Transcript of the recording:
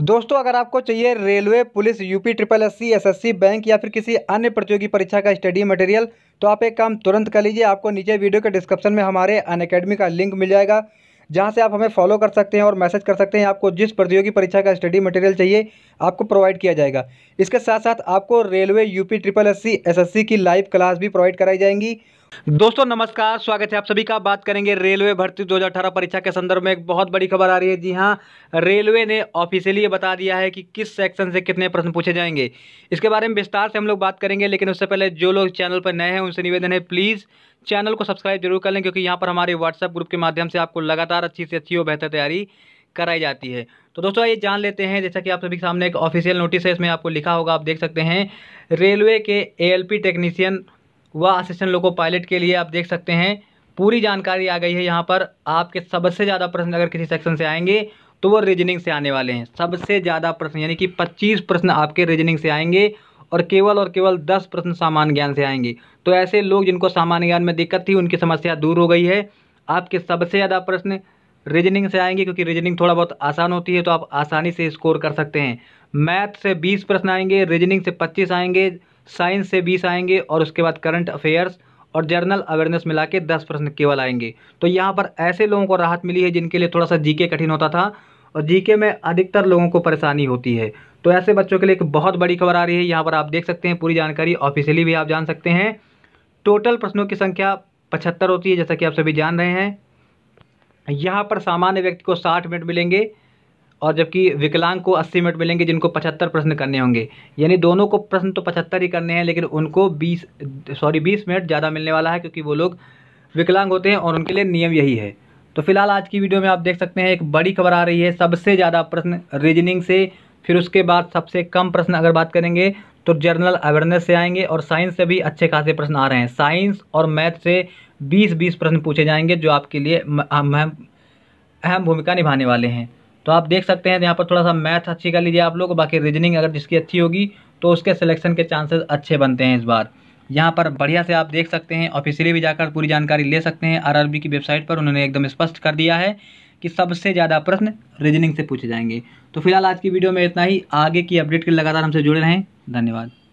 दोस्तों अगर आपको चाहिए railway police UP triple S C S S C bank या फिर किसी अन्य प्रतियोगी परीक्षा का स्टडी मटेरियल तो आप एक काम तुरंत कर लीजिए आपको नीचे वीडियो के डिस्क्रिप्शन में हमारे अन अकेडमी का लिंक मिल जाएगा जहाँ से आप हमें फॉलो कर सकते हैं और मैसेज कर सकते हैं आपको जिस प्रतियोगी परीक्षा का स्टडी मटेरियल चाहिए आपको प्रोवाइड किया जाएगा इसके साथ साथ आपको railway UP triple S C S S C की लाइव क्लास भी प्रोवाइड कराई जाएंगी दोस्तों नमस्कार स्वागत है आप सभी का बात करेंगे रेलवे भर्ती 2018 परीक्षा के संदर्भ में एक बहुत बड़ी खबर आ रही है जी हाँ रेलवे ने ऑफिशियली बता दिया है कि किस सेक्शन से कितने प्रश्न पूछे जाएंगे इसके बारे में विस्तार से हम लोग बात करेंगे लेकिन उससे पहले जो लोग चैनल पर नए हैं उनसे निवेदन है प्लीज़ चैनल को सब्सक्राइब जरूर कर लें क्योंकि यहाँ पर हमारे व्हाट्सएप ग्रुप के माध्यम से आपको लगातार अच्छी से अच्छी और बेहतर तैयारी कराई जाती है तो दोस्तों ये जान लेते हैं जैसा कि आप सभी के सामने एक ऑफिशियल नोटिस है इसमें आपको लिखा होगा आप देख सकते हैं रेलवे के ए टेक्नीशियन व असिस्टेंट लोको पायलट के लिए आप देख सकते हैं पूरी जानकारी आ गई है यहाँ पर आपके सबसे ज़्यादा प्रश्न अगर किसी सेक्शन से आएंगे तो वो रीजनिंग से आने वाले हैं सबसे ज़्यादा प्रश्न यानी कि 25 प्रश्न आपके रीजनिंग से आएंगे और केवल और केवल 10 प्रश्न सामान्य ज्ञान से आएंगे तो ऐसे लोग जिनको सामान्य ज्ञान में दिक्कत थी उनकी समस्या दूर हो गई है आपके सबसे ज़्यादा प्रश्न रीजनिंग से आएंगे क्योंकि रीजनिंग थोड़ा बहुत आसान होती है तो आप आसानी से स्कोर कर सकते हैं मैथ से बीस प्रश्न आएंगे रीजनिंग से पच्चीस आएंगे साइंस से बीस आएंगे और उसके बाद करंट अफेयर्स और जर्नल अवेयरनेस मिला के दस प्रश्न केवल आएंगे तो यहाँ पर ऐसे लोगों को राहत मिली है जिनके लिए थोड़ा सा जीके कठिन होता था और जीके में अधिकतर लोगों को परेशानी होती है तो ऐसे बच्चों के लिए एक बहुत बड़ी खबर आ रही है यहाँ पर आप देख सकते हैं पूरी जानकारी ऑफिशियली भी आप जान सकते हैं टोटल प्रश्नों की संख्या पचहत्तर होती है जैसा कि आप सभी जान रहे हैं यहाँ पर सामान्य व्यक्ति को साठ मिनट मिलेंगे और जबकि विकलांग को अस्सी मिनट मिलेंगे जिनको पचहत्तर प्रश्न करने होंगे यानी दोनों को प्रश्न तो पचहत्तर ही करने हैं लेकिन उनको बीस सॉरी बीस मिनट ज़्यादा मिलने वाला है क्योंकि वो लोग विकलांग होते हैं और उनके लिए नियम यही है तो फिलहाल आज की वीडियो में आप देख सकते हैं एक बड़ी खबर आ रही है सबसे ज़्यादा प्रश्न रीजनिंग से फिर उसके बाद सबसे कम प्रश्न अगर बात करेंगे तो जर्नल अवेयरनेस से आएंगे और साइंस से भी अच्छे खासे प्रश्न आ रहे हैं साइंस और मैथ से 20-20 प्रश्न पूछे जाएंगे जो आपके लिए अहम भूमिका निभाने वाले हैं तो आप देख सकते हैं यहाँ पर थोड़ा सा मैथ अच्छी कर लीजिए आप लोग बाकी रीजनिंग अगर जिसकी अच्छी होगी तो उसके सिलेक्शन के चांसेस अच्छे बनते हैं इस बार यहाँ पर बढ़िया से आप देख सकते हैं ऑफिशियली भी जाकर पूरी जानकारी ले सकते हैं आर की वेबसाइट पर उन्होंने एकदम स्पष्ट कर दिया है कि सबसे ज़्यादा प्रश्न रीजनिंग से पूछे जाएंगे तो फिलहाल आज की वीडियो में इतना ही आगे की अपडेट के लगातार हमसे जुड़े रहें धन्यवाद